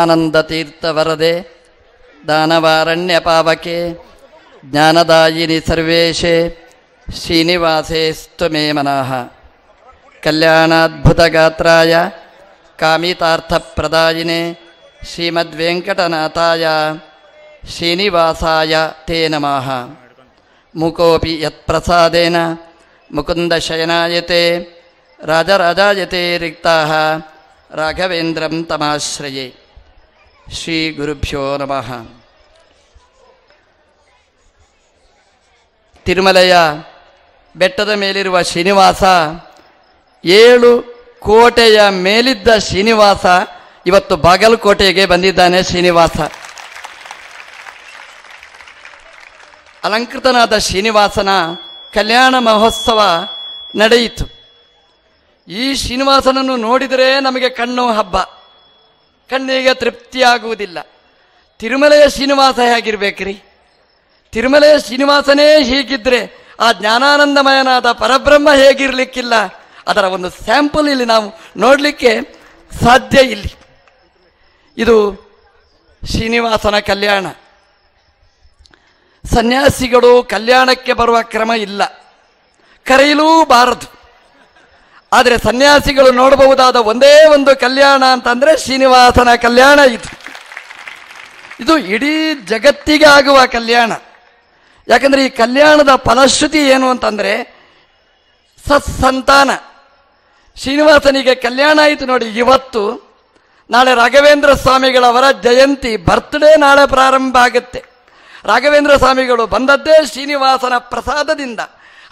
आनन्दतीर्थवरदे दानवारण्यपावके ज्ञानदायिनि सर्वेशे श्रीनिवासे मे मनाः कल्याणाद्भुतगात्राय कामितार्थप्रदायिने श्रीमद्वेङ्कटनाथाय श्रीनिवासाय ते नमः मुकोऽपि यत्प्रसादेन मुकुन्दशयनायते राजराजायते रिक्ताः राघवेन्द्रं तमाश्रये ಶ್ರೀ ಗುರುಭ್ಯೋ ನಮಃ ತಿರುಮಲೆಯ ಬೆಟ್ಟದ ಮೇಲಿರುವ ಶ್ರೀನಿವಾಸ ಏಳು ಕೋಟೆಯ ಮೇಲಿದ್ದ ಶ್ರೀನಿವಾಸ ಇವತ್ತು ಬಾಗಲಕೋಟೆಗೆ ಬಂದಿದ್ದಾನೆ ಶ್ರೀನಿವಾಸ ಅಲಂಕೃತನಾದ ಶ್ರೀನಿವಾಸನ ಕಲ್ಯಾಣ ಮಹೋತ್ಸವ ನಡೆಯಿತು ಈ ಶ್ರೀನಿವಾಸನನ್ನು ನೋಡಿದರೆ ನಮಗೆ ಕಣ್ಣು ಹಬ್ಬ ಕಣ್ಣಿಗೆ ತೃಪ್ತಿಯಾಗುವುದಿಲ್ಲ ತಿರುಮಲೆಯ ಶ್ರೀನಿವಾಸ ಹೇಗಿರ್ಬೇಕ್ರಿ ತಿರುಮಲೆಯ ಶ್ರೀನಿವಾಸನೇ ಹೀಗಿದ್ರೆ ಆ ಜ್ಞಾನಾನಂದಮಯನಾದ ಪರಬ್ರಹ್ಮ ಹೇಗಿರಲಿಕ್ಕಿಲ್ಲ ಅದರ ಒಂದು ಸ್ಯಾಂಪಲ್ ಇಲ್ಲಿ ನಾವು ನೋಡಲಿಕ್ಕೆ ಸಾಧ್ಯ ಇಲ್ಲಿ ಇದು ಶ್ರೀನಿವಾಸನ ಕಲ್ಯಾಣ ಸನ್ಯಾಸಿಗಳು ಕಲ್ಯಾಣಕ್ಕೆ ಬರುವ ಕ್ರಮ ಇಲ್ಲ ಕರೆಯಲೂ ಬಾರದು ಆದರೆ ಸನ್ಯಾಸಿಗಳು ನೋಡಬಹುದಾದ ಒಂದೇ ಒಂದು ಕಲ್ಯಾಣ ಅಂತಂದರೆ ಶ್ರೀನಿವಾಸನ ಕಲ್ಯಾಣ ಇದು ಇದು ಇಡೀ ಜಗತ್ತಿಗೆ ಆಗುವ ಕಲ್ಯಾಣ ಯಾಕಂದರೆ ಈ ಕಲ್ಯಾಣದ ಫಲಶ್ರುತಿ ಏನು ಅಂತಂದರೆ ಸತ್ಸಂತಾನ ಶ್ರೀನಿವಾಸನಿಗೆ ಕಲ್ಯಾಣ ಆಯಿತು ನೋಡಿ ಇವತ್ತು ನಾಳೆ ರಾಘವೇಂದ್ರ ಸ್ವಾಮಿಗಳವರ ಜಯಂತಿ ಬರ್ತ್ಡೇ ನಾಳೆ ಪ್ರಾರಂಭ ಆಗುತ್ತೆ ರಾಘವೇಂದ್ರ ಸ್ವಾಮಿಗಳು ಬಂದದ್ದೇ ಶ್ರೀನಿವಾಸನ ಪ್ರಸಾದದಿಂದ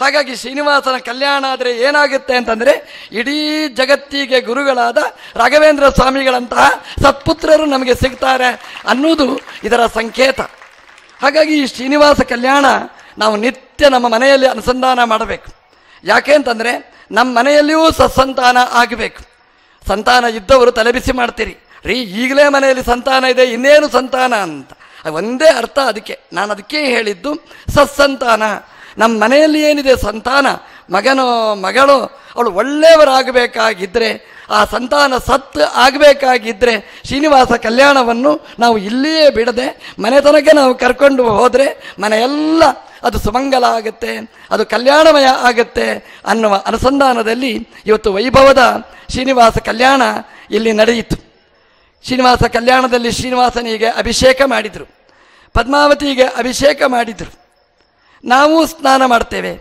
ಹಾಗಾಗಿ ಶ್ರೀನಿವಾಸನ ಕಲ್ಯಾಣ ಆದರೆ ಏನಾಗುತ್ತೆ ಅಂತಂದರೆ ಇಡೀ ಜಗತ್ತಿಗೆ ಗುರುಗಳಾದ ರಾಘವೇಂದ್ರ ಸ್ವಾಮಿಗಳಂತಹ ಸತ್ಪುತ್ರರು ನಮಗೆ ಸಿಗ್ತಾರೆ ಅನ್ನೋದು ಇದರ ಸಂಕೇತ ಹಾಗಾಗಿ ಈ ಶ್ರೀನಿವಾಸ ಕಲ್ಯಾಣ ನಾವು ನಿತ್ಯ ನಮ್ಮ ಮನೆಯಲ್ಲಿ ಅನುಸಂಧಾನ ಮಾಡಬೇಕು ಯಾಕೆ ಅಂತಂದರೆ ನಮ್ಮ ಮನೆಯಲ್ಲಿಯೂ ಸತ್ಸಂತಾನ ಆಗಬೇಕು ಸಂತಾನ ಇದ್ದವರು ತಲೆಬಿಸಿ ಮಾಡ್ತೀರಿ ರೀ ಈಗಲೇ ಮನೆಯಲ್ಲಿ ಸಂತಾನ ಇದೆ ಇನ್ನೇನು ಸಂತಾನ ಅಂತ ಒಂದೇ ಅರ್ಥ ಅದಕ್ಕೆ ನಾನು ಅದಕ್ಕೆ ಹೇಳಿದ್ದು ಸತ್ಸಂತಾನ ನಮ್ಮ ಮನೆಯಲ್ಲಿ ಏನಿದೆ ಸಂತಾನ ಮಗನೋ ಮಗಳು ಅವಳು ಒಳ್ಳೆಯವರಾಗಬೇಕಾಗಿದ್ದರೆ ಆ ಸಂತಾನ ಸತ್ ಆಗಬೇಕಾಗಿದ್ದರೆ ಶ್ರೀನಿವಾಸ ಕಲ್ಯಾಣವನ್ನು ನಾವು ಇಲ್ಲಿಯೇ ಬಿಡದೆ ಮನೆ ನಾವು ಕರ್ಕೊಂಡು ಹೋದರೆ ಮನೆಯೆಲ್ಲ ಅದು ಸುಮಂಗಲ ಆಗುತ್ತೆ ಅದು ಕಲ್ಯಾಣಮಯ ಆಗುತ್ತೆ ಅನ್ನುವ ಅನುಸಂಧಾನದಲ್ಲಿ ಇವತ್ತು ವೈಭವದ ಶ್ರೀನಿವಾಸ ಕಲ್ಯಾಣ ಇಲ್ಲಿ ನಡೆಯಿತು ಶ್ರೀನಿವಾಸ ಕಲ್ಯಾಣದಲ್ಲಿ ಶ್ರೀನಿವಾಸನಿಗೆ ಅಭಿಷೇಕ ಮಾಡಿದರು ಪದ್ಮಾವತಿಗೆ ಅಭಿಷೇಕ ಮಾಡಿದರು ನಾವು ಸ್ನಾನ ಮಾಡ್ತೇವೆ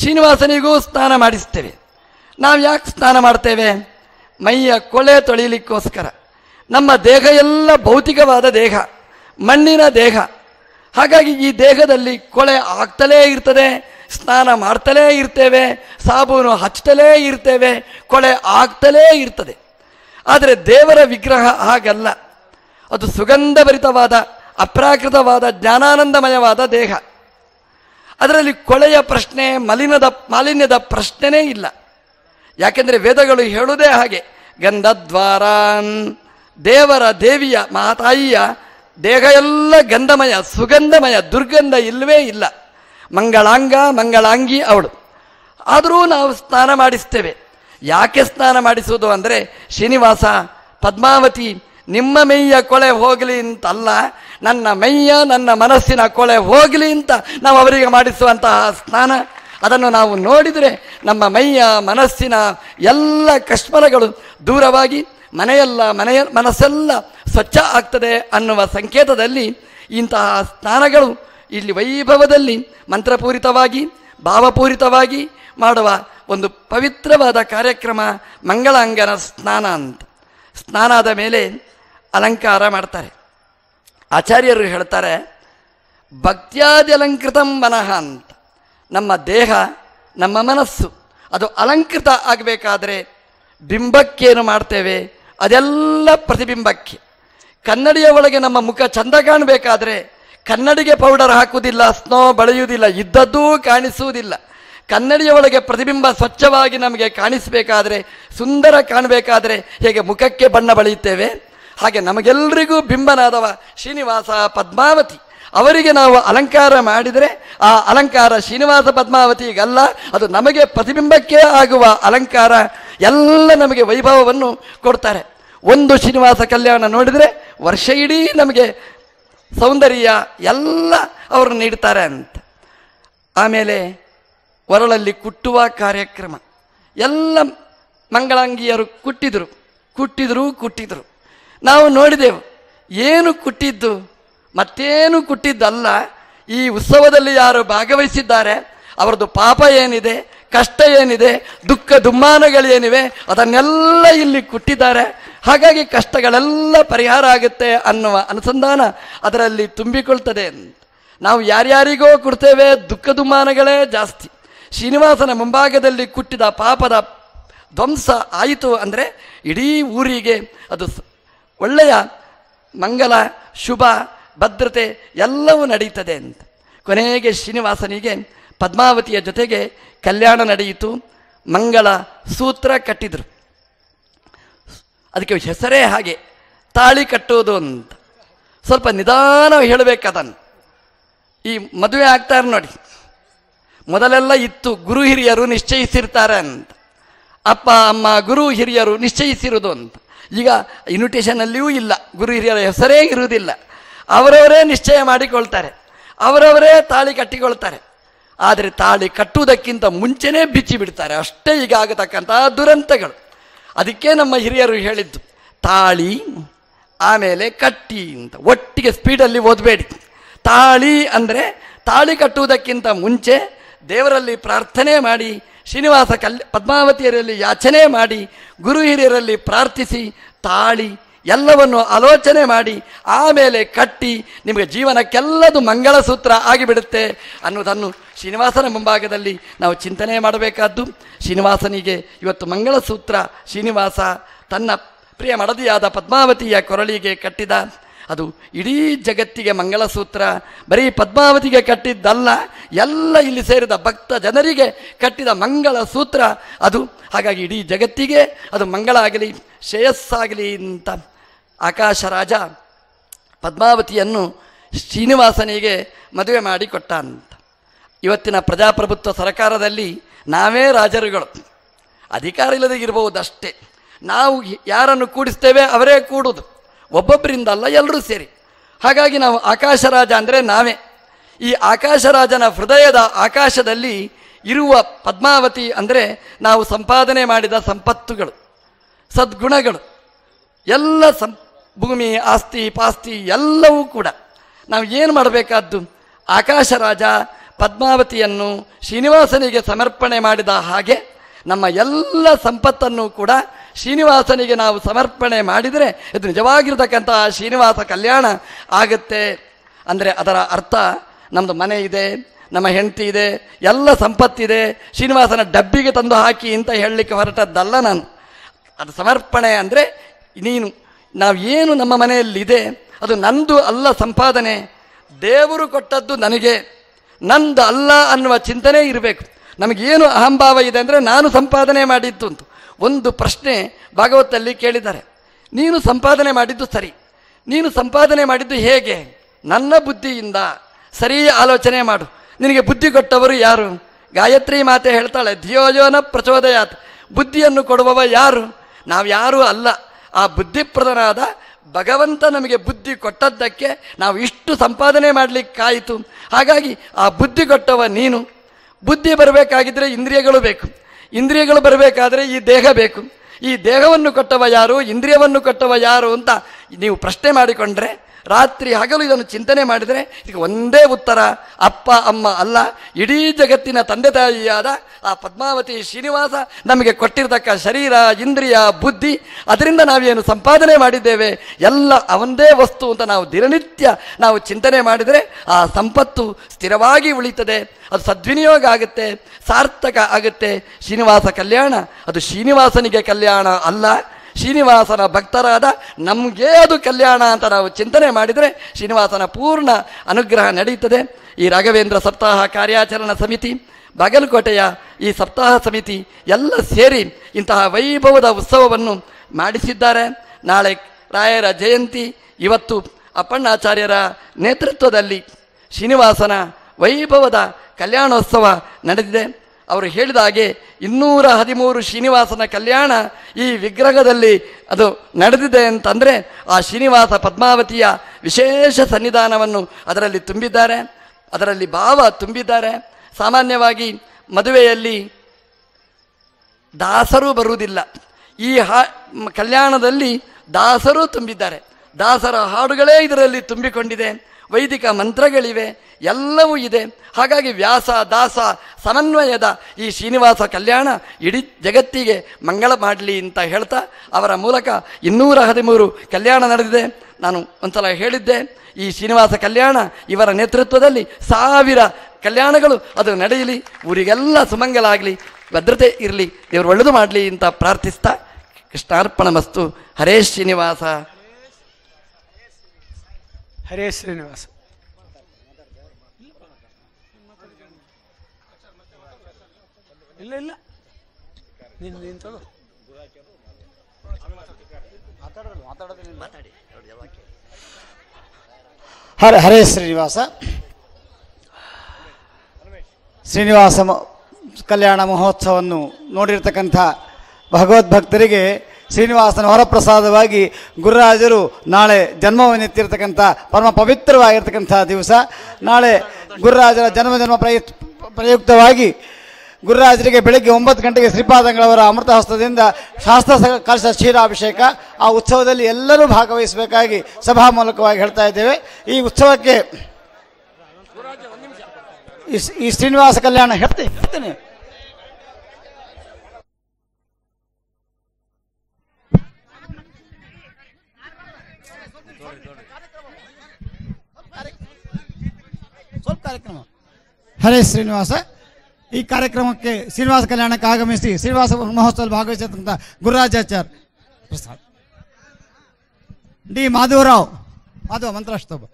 ಶ್ರೀನಿವಾಸನಿಗೂ ಸ್ನಾನ ಮಾಡಿಸ್ತೇವೆ ನಾವು ಯಾಕೆ ಸ್ನಾನ ಮಾಡ್ತೇವೆ ಮೈಯ ಕೊಳೆ ತೊಳೆಯಲಿಕ್ಕೋಸ್ಕರ ನಮ್ಮ ದೇಹ ಎಲ್ಲ ಭೌತಿಕವಾದ ದೇಹ ಮಣ್ಣಿನ ದೇಹ ಹಾಗಾಗಿ ಈ ದೇಹದಲ್ಲಿ ಕೊಳೆ ಆಗ್ತಲೇ ಇರ್ತದೆ ಸ್ನಾನ ಮಾಡ್ತಲೇ ಇರ್ತೇವೆ ಸಾಬೂನು ಹಚ್ಚುತ್ತಲೇ ಇರ್ತೇವೆ ಕೊಳೆ ಆಗ್ತಲೇ ಇರ್ತದೆ ಆದರೆ ದೇವರ ವಿಗ್ರಹ ಹಾಗಲ್ಲ ಅದು ಸುಗಂಧಭರಿತವಾದ ಅಪ್ರಾಕೃತವಾದ ಜ್ಞಾನಾನಂದಮಯವಾದ ದೇಹ ಅದರಲ್ಲಿ ಕೊಳೆಯ ಪ್ರಶ್ನೆ ಮಲಿನದ ಮಾಲಿನ್ಯದ ಪ್ರಶ್ನೆನೇ ಇಲ್ಲ ಯಾಕೆಂದರೆ ವೇದಗಳು ಹೇಳುವುದೇ ಹಾಗೆ ಗಂಧದ್ವಾರಾನ್ ದೇವರ ದೇವಿಯ ಮಾತಾಯಿಯ ದೇಹ ಎಲ್ಲ ಗಂಧಮಯ ಸುಗಂಧಮಯ ದುರ್ಗಂಧ ಇಲ್ಲವೇ ಇಲ್ಲ ಮಂಗಳಾಂಗ ಮಂಗಳಾಂಗಿ ಅವಳು ಆದರೂ ನಾವು ಸ್ನಾನ ಮಾಡಿಸ್ತೇವೆ ಯಾಕೆ ಸ್ನಾನ ಮಾಡಿಸುವುದು ಅಂದರೆ ಶ್ರೀನಿವಾಸ ಪದ್ಮಾವತಿ ನಿಮ್ಮ ಮೇಯ್ಯ ಕೊಳೆ ಹೋಗಲಿ ಅಂತಲ್ಲ ನನ್ನ ಮೈಯ ನನ್ನ ಮನಸ್ಸಿನ ಕೊಳೆ ಹೋಗಲಿ ಅಂತ ನಾವು ಅವರಿಗೆ ಮಾಡಿಸುವಂತಹ ಸ್ನಾನ ಅದನ್ನು ನಾವು ನೋಡಿದರೆ ನಮ್ಮ ಮೈಯ ಮನಸ್ಸಿನ ಎಲ್ಲ ಕಷ್ಮಲಗಳು ದೂರವಾಗಿ ಮನೆಯೆಲ್ಲ ಮನೆಯ ಮನಸ್ಸೆಲ್ಲ ಸ್ವಚ್ಛ ಆಗ್ತದೆ ಅನ್ನುವ ಸಂಕೇತದಲ್ಲಿ ಇಂತಹ ಸ್ನಾನಗಳು ಇಲ್ಲಿ ವೈಭವದಲ್ಲಿ ಮಂತ್ರಪೂರಿತವಾಗಿ ಭಾವಪೂರಿತವಾಗಿ ಮಾಡುವ ಒಂದು ಪವಿತ್ರವಾದ ಕಾರ್ಯಕ್ರಮ ಮಂಗಳಾಂಗನ ಸ್ನಾನ ಅಂತ ಸ್ನಾನ ಮೇಲೆ ಅಲಂಕಾರ ಮಾಡ್ತಾರೆ ಆಚಾರ್ಯರು ಹೇಳ್ತಾರೆ ಭಕ್ತಿಯಾದಿ ಅಲಂಕೃತಂ ಮನಃ ಅಂತ ನಮ್ಮ ದೇಹ ನಮ್ಮ ಮನಸ್ಸು ಅದು ಅಲಂಕೃತ ಆಗಬೇಕಾದರೆ ಬಿಂಬಕ್ಕೇನು ಮಾಡ್ತೇವೆ ಅದೆಲ್ಲ ಪ್ರತಿಬಿಂಬಕ್ಕೆ ಕನ್ನಡಿಯ ಒಳಗೆ ನಮ್ಮ ಮುಖ ಚಂದ ಕಾಣಬೇಕಾದರೆ ಕನ್ನಡಿಗೆ ಪೌಡರ್ ಹಾಕುವುದಿಲ್ಲ ಸ್ನೋ ಬಳಿಯುವುದಿಲ್ಲ ಇದ್ದದ್ದೂ ಕಾಣಿಸುವುದಿಲ್ಲ ಕನ್ನಡಿಯ ಒಳಗೆ ಪ್ರತಿಬಿಂಬ ಸ್ವಚ್ಛವಾಗಿ ನಮಗೆ ಕಾಣಿಸಬೇಕಾದರೆ ಸುಂದರ ಕಾಣಬೇಕಾದರೆ ಹೇಗೆ ಮುಖಕ್ಕೆ ಬಣ್ಣ ಬಳಿಯುತ್ತೇವೆ ಹಾಗೆ ನಮಗೆಲ್ಲರಿಗೂ ಬಿಂಬನಾದವ ಶ್ರೀನಿವಾಸ ಪದ್ಮಾವತಿ ಅವರಿಗೆ ನಾವು ಅಲಂಕಾರ ಮಾಡಿದರೆ ಆ ಅಲಂಕಾರ ಶ್ರೀನಿವಾಸ ಪದ್ಮಾವತಿಗಲ್ಲ ಅದು ನಮಗೆ ಪ್ರತಿಬಿಂಬಕ್ಕೆ ಆಗುವ ಅಲಂಕಾರ ಎಲ್ಲ ನಮಗೆ ವೈಭವವನ್ನು ಕೊಡ್ತಾರೆ ಒಂದು ಶ್ರೀನಿವಾಸ ಕಲ್ಯಾಣ ನೋಡಿದರೆ ವರ್ಷ ಇಡೀ ನಮಗೆ ಸೌಂದರ್ಯ ಎಲ್ಲ ಅವರು ನೀಡ್ತಾರೆ ಅಂತ ಆಮೇಲೆ ಹೊರಳಲ್ಲಿ ಕುಟ್ಟುವ ಕಾರ್ಯಕ್ರಮ ಎಲ್ಲ ಮಂಗಳಾಂಗಿಯರು ಕುಟ್ಟಿದರು ಕುಟ್ಟಿದರು ಕುಟ್ಟಿದರು ನಾವು ನೋಡಿದೆವು ಏನು ಕುಟ್ಟಿದ್ದು ಮತ್ತೇನು ಕುಟ್ಟಿದ್ದಲ್ಲ ಈ ಉತ್ಸವದಲ್ಲಿ ಯಾರು ಭಾಗವಹಿಸಿದ್ದಾರೆ ಅವರದ್ದು ಪಾಪ ಏನಿದೆ ಕಷ್ಟ ಏನಿದೆ ದುಃಖ ದುಮ್ಮಾನಗಳೇನಿವೆ ಅದನ್ನೆಲ್ಲ ಇಲ್ಲಿ ಕುಟ್ಟಿದ್ದಾರೆ ಹಾಗಾಗಿ ಕಷ್ಟಗಳೆಲ್ಲ ಪರಿಹಾರ ಆಗುತ್ತೆ ಅನ್ನುವ ಅನುಸಂಧಾನ ಅದರಲ್ಲಿ ತುಂಬಿಕೊಳ್ತದೆ ನಾವು ಯಾರ್ಯಾರಿಗೋ ಕೊಡ್ತೇವೆ ದುಃಖ ದುಮ್ಮಾನಗಳೇ ಜಾಸ್ತಿ ಶ್ರೀನಿವಾಸನ ಮುಂಭಾಗದಲ್ಲಿ ಕುಟ್ಟಿದ ಪಾಪದ ಧ್ವಂಸ ಆಯಿತು ಅಂದರೆ ಇಡೀ ಊರಿಗೆ ಅದು ಒಳ್ಳೆಯ ಮಂಗಲ ಶುಭ ಭದ್ರತೆ ಎಲ್ಲವೂ ನಡೆಯುತ್ತದೆ ಅಂತ ಕೊನೆಗೆ ಶ್ರೀನಿವಾಸನಿಗೆ ಪದ್ಮಾವತಿಯ ಜೊತೆಗೆ ಕಲ್ಯಾಣ ನಡೆಯಿತು ಮಂಗಳ ಸೂತ್ರ ಕಟ್ಟಿದರು ಅದಕ್ಕೆ ಹೆಸರೇ ಹಾಗೆ ತಾಳಿ ಕಟ್ಟೋದು ಅಂತ ಸ್ವಲ್ಪ ನಿಧಾನ ಹೇಳಬೇಕದನ್ನು ಈ ಮದುವೆ ಆಗ್ತಾರೆ ನೋಡಿ ಮೊದಲೆಲ್ಲ ಇತ್ತು ಗುರು ಹಿರಿಯರು ನಿಶ್ಚಯಿಸಿರ್ತಾರೆ ಅಂತ ಅಪ್ಪ ಅಮ್ಮ ಗುರು ಹಿರಿಯರು ನಿಶ್ಚಯಿಸಿರುವುದು ಅಂತ ಈಗ ಇನ್ವಿಟೇಷನಲ್ಲಿಯೂ ಇಲ್ಲ ಗುರು ಹಿರಿಯರ ಹೆಸರೇ ಇರುವುದಿಲ್ಲ ಅವರವರೇ ನಿಶ್ಚಯ ಮಾಡಿಕೊಳ್ತಾರೆ ಅವರವರೇ ತಾಳಿ ಕಟ್ಟಿಕೊಳ್ತಾರೆ ಆದರೆ ತಾಳಿ ಕಟ್ಟುವುದಕ್ಕಿಂತ ಮುಂಚೆನೇ ಬಿಚ್ಚಿ ಬಿಡ್ತಾರೆ ಅಷ್ಟೇ ಈಗ ಆಗತಕ್ಕಂಥ ದುರಂತಗಳು ಅದಕ್ಕೆ ನಮ್ಮ ಹಿರಿಯರು ಹೇಳಿದ್ದು ತಾಳಿ ಆಮೇಲೆ ಕಟ್ಟಿ ಅಂತ ಒಟ್ಟಿಗೆ ಸ್ಪೀಡಲ್ಲಿ ಓದಬೇಡಿ ತಾಳಿ ಅಂದರೆ ತಾಳಿ ಕಟ್ಟುವುದಕ್ಕಿಂತ ಮುಂಚೆ ದೇವರಲ್ಲಿ ಪ್ರಾರ್ಥನೆ ಮಾಡಿ ಶ್ರೀನಿವಾಸ ಕಲ್ ಪದ್ಮಾವತಿಯರಲ್ಲಿ ಯಾಚನೆ ಮಾಡಿ ಗುರು ಹಿರಿಯರಲ್ಲಿ ಪ್ರಾರ್ಥಿಸಿ ತಾಳಿ ಎಲ್ಲವನ್ನು ಆಲೋಚನೆ ಮಾಡಿ ಆಮೇಲೆ ಕಟ್ಟಿ ನಿಮಗೆ ಜೀವನಕ್ಕೆಲ್ಲದು ಮಂಗಳ ಸೂತ್ರ ಆಗಿಬಿಡುತ್ತೆ ಅನ್ನುವುದನ್ನು ಶ್ರೀನಿವಾಸನ ಮುಂಭಾಗದಲ್ಲಿ ನಾವು ಚಿಂತನೆ ಮಾಡಬೇಕಾದ್ದು ಶ್ರೀನಿವಾಸನಿಗೆ ಇವತ್ತು ಮಂಗಳ ಸೂತ್ರ ಶ್ರೀನಿವಾಸ ತನ್ನ ಪ್ರಿಯ ಮಡದಿಯಾದ ಪದ್ಮಾವತಿಯ ಕೊರಳಿಗೆ ಕಟ್ಟಿದ ಅದು ಇಡೀ ಜಗತ್ತಿಗೆ ಮಂಗಳಸೂತ್ರ ಬರೀ ಪದ್ಮಾವತಿಗೆ ಕಟ್ಟಿದ್ದಲ್ಲ ಎಲ್ಲ ಇಲ್ಲಿ ಸೇರಿದ ಭಕ್ತ ಜನರಿಗೆ ಕಟ್ಟಿದ ಮಂಗಳ ಸೂತ್ರ ಅದು ಹಾಗಾಗಿ ಇಡೀ ಜಗತ್ತಿಗೆ ಅದು ಮಂಗಳ ಆಗಲಿ ಶ್ರೇಯಸ್ಸಾಗಲಿ ಅಂತ ಆಕಾಶ ರಾಜ ಪದ್ಮಾವತಿಯನ್ನು ಶ್ರೀನಿವಾಸನಿಗೆ ಮದುವೆ ಮಾಡಿ ಕೊಟ್ಟ ಅಂತ ಇವತ್ತಿನ ಪ್ರಜಾಪ್ರಭುತ್ವ ಸರ್ಕಾರದಲ್ಲಿ ನಾವೇ ರಾಜರುಗಳು ಅಧಿಕಾರ ಇಲ್ಲದೆ ಇರಬಹುದಷ್ಟೇ ನಾವು ಯಾರನ್ನು ಕೂಡಿಸ್ತೇವೆ ಅವರೇ ಕೂಡುದು ಒಬ್ಬೊಬ್ಬರಿಂದ ಅಲ್ಲ ಎಲ್ಲರೂ ಸೇರಿ ಹಾಗಾಗಿ ನಾವು ಆಕಾಶರಾಜ ಅಂದರೆ ನಾವೇ ಈ ಆಕಾಶರಾಜನ ಹೃದಯದ ಆಕಾಶದಲ್ಲಿ ಇರುವ ಪದ್ಮಾವತಿ ಅಂದರೆ ನಾವು ಸಂಪಾದನೆ ಮಾಡಿದ ಸಂಪತ್ತುಗಳು ಸದ್ಗುಣಗಳು ಎಲ್ಲ ಸಂ ಭೂಮಿ ಆಸ್ತಿ ಪಾಸ್ತಿ ಎಲ್ಲವೂ ಕೂಡ ನಾವು ಏನು ಮಾಡಬೇಕಾದ್ದು ಆಕಾಶರಾಜ ಪದ್ಮಾವತಿಯನ್ನು ಶ್ರೀನಿವಾಸನಿಗೆ ಸಮರ್ಪಣೆ ಮಾಡಿದ ಹಾಗೆ ನಮ್ಮ ಎಲ್ಲ ಸಂಪತ್ತನ್ನು ಕೂಡ ಶ್ರೀನಿವಾಸನಿಗೆ ನಾವು ಸಮರ್ಪಣೆ ಮಾಡಿದರೆ ಇದು ನಿಜವಾಗಿರ್ತಕ್ಕಂತಹ ಶ್ರೀನಿವಾಸ ಕಲ್ಯಾಣ ಆಗುತ್ತೆ ಅಂದರೆ ಅದರ ಅರ್ಥ ನಮ್ಮದು ಮನೆ ಇದೆ ನಮ್ಮ ಹೆಂಡತಿ ಇದೆ ಎಲ್ಲ ಸಂಪತ್ತಿದೆ ಶ್ರೀನಿವಾಸನ ಡಬ್ಬಿಗೆ ತಂದು ಹಾಕಿ ಇಂಥ ಹೇಳಲಿಕ್ಕೆ ಹೊರಟದ್ದಲ್ಲ ನಾನು ಅದು ಸಮರ್ಪಣೆ ಅಂದರೆ ನೀನು ನಾವು ಏನು ನಮ್ಮ ಮನೆಯಲ್ಲಿದೆ ಅದು ನಂದು ಅಲ್ಲ ಸಂಪಾದನೆ ದೇವರು ಕೊಟ್ಟದ್ದು ನನಗೆ ನಂದು ಅಲ್ಲ ಅನ್ನುವ ಚಿಂತನೆ ಇರಬೇಕು ನಮಗೇನು ಅಹಂಭಾವ ಇದೆ ಅಂದರೆ ನಾನು ಸಂಪಾದನೆ ಮಾಡಿದ್ದು ಅಂತ ಒಂದು ಪ್ರಶ್ನೆ ಭಾಗವತಲ್ಲಿ ಕೇಳಿದ್ದಾರೆ ನೀನು ಸಂಪಾದನೆ ಮಾಡಿದ್ದು ಸರಿ ನೀನು ಸಂಪಾದನೆ ಮಾಡಿದ್ದು ಹೇಗೆ ನನ್ನ ಬುದ್ಧಿಯಿಂದ ಸರಿ ಆಲೋಚನೆ ಮಾಡು ನಿನಗೆ ಬುದ್ಧಿ ಕೊಟ್ಟವರು ಯಾರು ಗಾಯತ್ರಿ ಮಾತೆ ಹೇಳ್ತಾಳೆ ಧಿಯೋಯೋನ ಪ್ರಚೋದಯಾತ್ ಬುದ್ಧಿಯನ್ನು ಕೊಡುವವ ಯಾರು ನಾವು ಯಾರೂ ಅಲ್ಲ ಆ ಬುದ್ಧಿಪ್ರದನಾದ ಭಗವಂತ ನಮಗೆ ಬುದ್ಧಿ ಕೊಟ್ಟದ್ದಕ್ಕೆ ನಾವು ಇಷ್ಟು ಸಂಪಾದನೆ ಮಾಡಲಿಕ್ಕಾಯಿತು ಹಾಗಾಗಿ ಆ ಬುದ್ಧಿ ಕೊಟ್ಟವ ನೀನು ಬುದ್ಧಿ ಬರಬೇಕಾಗಿದ್ದರೆ ಇಂದ್ರಿಯಗಳು ಬೇಕು ಇಂದ್ರಿಯಗಳು ಬರಬೇಕಾದ್ರೆ ಈ ದೇಹ ಬೇಕು ಈ ದೇಹವನ್ನು ಕಟ್ಟವ ಯಾರು ಇಂದ್ರಿಯವನ್ನು ಕಟ್ಟವ ಯಾರು ಅಂತ ನೀವು ಪ್ರಶ್ನೆ ಮಾಡಿಕೊಂಡ್ರೆ ರಾತ್ರಿ ಹಗಲು ಇದನ್ನು ಚಿಂತನೆ ಮಾಡಿದರೆ ಇದಕ್ಕೆ ಒಂದೇ ಉತ್ತರ ಅಪ್ಪ ಅಮ್ಮ ಅಲ್ಲ ಇಡೀ ಜಗತ್ತಿನ ತಂದೆ ತಾಯಿಯಾದ ಆ ಪದ್ಮಾವತಿ ಶ್ರೀನಿವಾಸ ನಮಗೆ ಕೊಟ್ಟಿರತಕ್ಕ ಶರೀರ ಇಂದ್ರಿಯ ಬುದ್ಧಿ ಅದರಿಂದ ನಾವೇನು ಸಂಪಾದನೆ ಮಾಡಿದ್ದೇವೆ ಎಲ್ಲ ಅವಂದೇ ವಸ್ತು ಅಂತ ನಾವು ದಿನನಿತ್ಯ ನಾವು ಚಿಂತನೆ ಮಾಡಿದರೆ ಆ ಸಂಪತ್ತು ಸ್ಥಿರವಾಗಿ ಉಳಿತದೆ ಅದು ಸದ್ವಿನಿಯೋಗ ಆಗುತ್ತೆ ಸಾರ್ಥಕ ಆಗುತ್ತೆ ಶ್ರೀನಿವಾಸ ಕಲ್ಯಾಣ ಅದು ಶ್ರೀನಿವಾಸನಿಗೆ ಕಲ್ಯಾಣ ಅಲ್ಲ ಶ್ರೀನಿವಾಸನ ಭಕ್ತರಾದ ನಮಗೆ ಅದು ಕಲ್ಯಾಣ ಅಂತ ನಾವು ಚಿಂತನೆ ಮಾಡಿದರೆ ಶ್ರೀನಿವಾಸನ ಪೂರ್ಣ ಅನುಗ್ರಹ ನಡೆಯುತ್ತದೆ ಈ ರಾಘವೇಂದ್ರ ಸಪ್ತಾಹ ಕಾರ್ಯಾಚರಣಾ ಸಮಿತಿ ಬಾಗಲಕೋಟೆಯ ಈ ಸಪ್ತಾಹ ಸಮಿತಿ ಎಲ್ಲ ಸೇರಿ ಇಂತಹ ವೈಭವದ ಉತ್ಸವವನ್ನು ಮಾಡಿಸಿದ್ದಾರೆ ನಾಳೆ ರಾಯರ ಜಯಂತಿ ಇವತ್ತು ಅಪ್ಪಣ್ಣಾಚಾರ್ಯರ ನೇತೃತ್ವದಲ್ಲಿ ಶ್ರೀನಿವಾಸನ ವೈಭವದ ಕಲ್ಯಾಣೋತ್ಸವ ನಡೆದಿದೆ ಅವರು ಹೇಳಿದ ಹಾಗೆ ಇನ್ನೂರ ಹದಿಮೂರು ಶ್ರೀನಿವಾಸನ ಕಲ್ಯಾಣ ಈ ವಿಗ್ರಹದಲ್ಲಿ ಅದು ನಡೆದಿದೆ ಅಂತಂದರೆ ಆ ಶ್ರೀನಿವಾಸ ಪದ್ಮಾವತಿಯ ವಿಶೇಷ ಸನ್ನಿಧಾನವನ್ನು ಅದರಲ್ಲಿ ತುಂಬಿದ್ದಾರೆ ಅದರಲ್ಲಿ ಭಾವ ತುಂಬಿದ್ದಾರೆ ಸಾಮಾನ್ಯವಾಗಿ ಮದುವೆಯಲ್ಲಿ ದಾಸರು ಬರುವುದಿಲ್ಲ ಈ ಹಾ ಕಲ್ಯಾಣದಲ್ಲಿ ದಾಸರು ತುಂಬಿದ್ದಾರೆ ದಾಸರ ಹಾಡುಗಳೇ ಇದರಲ್ಲಿ ತುಂಬಿಕೊಂಡಿದೆ ವೈದಿಕ ಮಂತ್ರಗಳಿವೆ ಎಲ್ಲವೂ ಇದೆ ಹಾಗಾಗಿ ವ್ಯಾಸ ದಾಸ ಸಮನ್ವಯದ ಈ ಶ್ರೀನಿವಾಸ ಕಲ್ಯಾಣ ಇಡೀ ಜಗತ್ತಿಗೆ ಮಂಗಳ ಮಾಡಲಿ ಅಂತ ಹೇಳ್ತಾ ಅವರ ಮೂಲಕ ಇನ್ನೂರ ಹದಿಮೂರು ಕಲ್ಯಾಣ ನಡೆದಿದೆ ನಾನು ಒಂದ್ಸಲ ಹೇಳಿದ್ದೆ ಈ ಶ್ರೀನಿವಾಸ ಕಲ್ಯಾಣ ಇವರ ನೇತೃತ್ವದಲ್ಲಿ ಸಾವಿರ ಕಲ್ಯಾಣಗಳು ಅದು ನಡೆಯಲಿ ಊರಿಗೆಲ್ಲ ಸುಮಂಗಲ ಆಗಲಿ ಭದ್ರತೆ ಇರಲಿ ದೇವರು ಒಳ್ಳೆದು ಮಾಡಲಿ ಅಂತ ಪ್ರಾರ್ಥಿಸ್ತಾ ಕೃಷ್ಣಾರ್ಪಣ ಮಸ್ತು ಹರೇ ಶ್ರೀನಿವಾಸ ಹರೇ ಶ್ರೀನಿವಾಸ ಇಲ್ಲ ಇಲ್ಲ ಹರ ಹರೇ ಶ್ರೀನಿವಾಸ ಶ್ರೀನಿವಾಸ ಕಲ್ಯಾಣ ಮಹೋತ್ಸವವನ್ನು ನೋಡಿರ್ತಕ್ಕಂಥ ಭಗವದ್ಭಕ್ತರಿಗೆ ಶ್ರೀನಿವಾಸನ ವರಪ್ರಸಾದವಾಗಿ ಗುರುರಾಜರು ನಾಳೆ ಜನ್ಮವನ್ನೆತ್ತಿರ್ತಕ್ಕಂಥ ಪರಮ ಪವಿತ್ರವಾಗಿರ್ತಕ್ಕಂಥ ದಿವಸ ನಾಳೆ ಗುರುರಾಜರ ಜನ್ಮ ಜನ್ಮ ಪ್ರಯುಕ್ತವಾಗಿ ಗುರುರಾಜರಿಗೆ ಬೆಳಗ್ಗೆ ಒಂಬತ್ತು ಗಂಟೆಗೆ ಶ್ರೀಪಾದಂಗಳವರ ಅಮೃತ ಹಸ್ತದಿಂದ ಶಾಸ್ತ್ರ ಕಲಶ ಕ್ಷೀರಾಭಿಷೇಕ ಆ ಉತ್ಸವದಲ್ಲಿ ಎಲ್ಲರೂ ಭಾಗವಹಿಸಬೇಕಾಗಿ ಸಭಾ ಮೂಲಕವಾಗಿ ಹೇಳ್ತಾ ಇದ್ದೇವೆ ಈ ಉತ್ಸವಕ್ಕೆ ಈ ಶ್ರೀನಿವಾಸ ಕಲ್ಯಾಣ ಹೇಳ್ತೇನೆ ಹೇಳ್ತೇನೆ ಕಾರ್ಯಕ್ರಮ ಹರೇ ಶ್ರೀನಿವಾಸ ಈ ಕಾರ್ಯಕ್ರಮಕ್ಕೆ ಶ್ರೀನಿವಾಸ ಕಲ್ಯಾಣಕ್ಕೆ ಆಗಮಿಸಿ ಶ್ರೀನಿವಾಸ ಮಹೋತ್ಸವದಲ್ಲಿ ಭಾಗವಹಿಸಿದಂಥ ಗುರುರಾಜಾಚಾರ್ ಪ್ರಸಾದ್ ಡಿ ಮಾಧವರಾವ್ ಮಾಧವ ಮಂತ್ರಾಷ್ಟೊಬ್ಬ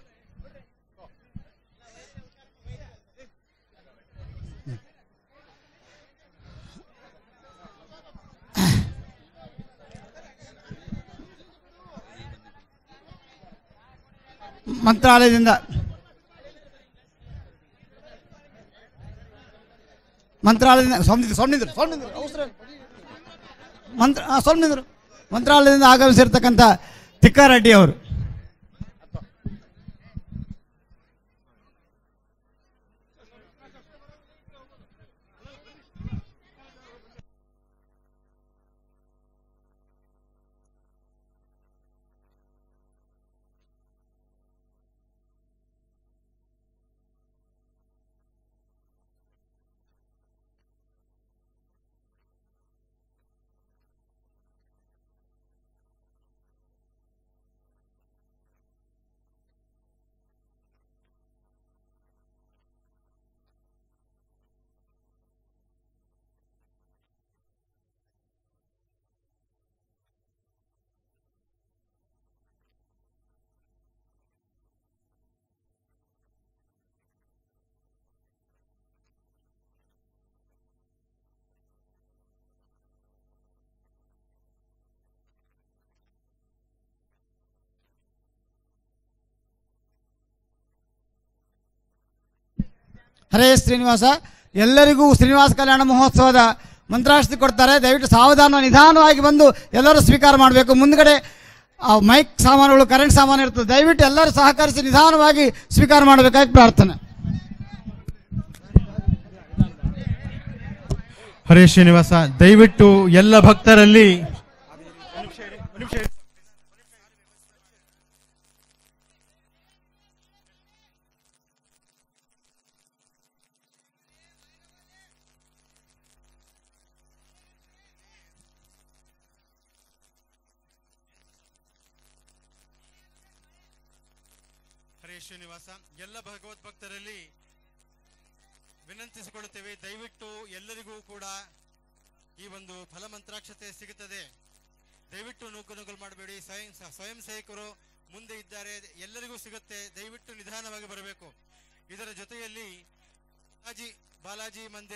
ಮಂತ್ರಾಲಯದಿಂದ ಮಂತ್ರಾಲಯದಿಂದ ಸೊಂದಿದ್ರು ಸೊಂದಿದ್ರು ಸೊಂದಿದ್ರು ಮಂತ್ರ ಸೊಂದಿದ್ರು ಮಂತ್ರಾಲಯದಿಂದ ಆಗಮಿಸಿರ್ತಕ್ಕಂಥ ತಿಕ್ಕಾರೆಡ್ಡಿ ಅವರು ಹರೇ ಶ್ರೀನಿವಾಸ ಎಲ್ಲರಿಗೂ ಶ್ರೀನಿವಾಸ ಕಲ್ಯಾಣ ಮಹೋತ್ಸವದ ಮಂತ್ರಾಕ್ಷತೆ ಕೊಡ್ತಾರೆ ದಯವಿಟ್ಟು ಸಾವಧಾನ ನಿಧಾನವಾಗಿ ಬಂದು ಎಲ್ಲರೂ ಸ್ವೀಕಾರ ಮಾಡಬೇಕು ಮುಂದ್ಗಡೆ ಮೈಕ್ ಸಾಮಾನುಗಳು ಕರೆಂಟ್ ಸಾಮಾನು ಇರ್ತದೆ ದಯವಿಟ್ಟು ಎಲ್ಲರೂ ಸಹಕರಿಸಿ ನಿಧಾನವಾಗಿ ಸ್ವೀಕಾರ ಮಾಡಬೇಕಾಗಿ ಪ್ರಾರ್ಥನೆ ಹರೇ ಶ್ರೀನಿವಾಸ ದಯವಿಟ್ಟು ಎಲ್ಲ ಭಕ್ತರಲ್ಲಿ ಶ್ರೀ ಶ್ರೀನಿವಾಸ ಎಲ್ಲ ಭಗವತ್ ಭಕ್ತರಲ್ಲಿ ವಿನಂತಿಸಿಕೊಳ್ಳುತ್ತೇವೆ ದಯವಿಟ್ಟು ಎಲ್ಲರಿಗೂ ಕೂಡ ಈ ಒಂದು ಫಲಮಂತ್ರಾಕ್ಷತೆ ಸಿಗುತ್ತದೆ ದಯವಿಟ್ಟು ನೂಕುನುಗ್ಗಲು ಮಾಡಬೇಡಿ ಸ್ವಯಂ ಸ್ವಯಂ ಸೇವಕರು ಮುಂದೆ ಇದ್ದಾರೆ ಎಲ್ಲರಿಗೂ ಸಿಗುತ್ತೆ ದಯವಿಟ್ಟು ನಿಧಾನವಾಗಿ ಬರಬೇಕು ಇದರ ಜೊತೆಯಲ್ಲಿ ಬಾಲಾಜಿ ಬಾಲಾಜಿ ಮಂದಿರ